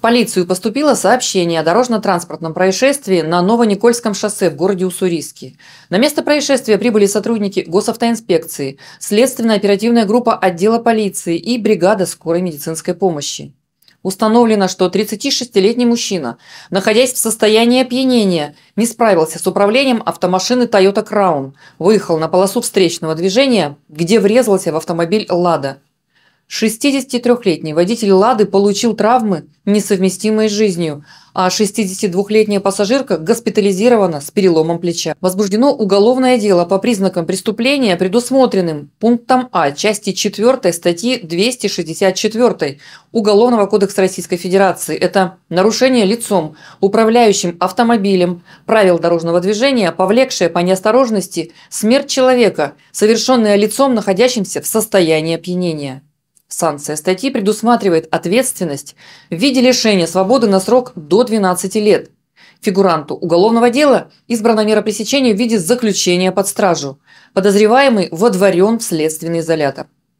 полицию поступило сообщение о дорожно-транспортном происшествии на Новоникольском шоссе в городе Уссурийске. На место происшествия прибыли сотрудники госавтоинспекции, следственная оперативная группа отдела полиции и бригада скорой медицинской помощи. Установлено, что 36-летний мужчина, находясь в состоянии опьянения, не справился с управлением автомашины Toyota Crown, выехал на полосу встречного движения, где врезался в автомобиль «Лада». 63-летний водитель «Лады» получил травмы, несовместимые с жизнью, а 62-летняя пассажирка госпитализирована с переломом плеча. Возбуждено уголовное дело по признакам преступления, предусмотренным пунктом А части 4 статьи 264 Уголовного кодекса Российской Федерации. Это нарушение лицом, управляющим автомобилем правил дорожного движения, повлекшее по неосторожности смерть человека, совершенное лицом, находящимся в состоянии опьянения. Санкция статьи предусматривает ответственность в виде лишения свободы на срок до 12 лет. Фигуранту уголовного дела избрана мера пресечения в виде заключения под стражу. Подозреваемый водворен в следственный изолятор.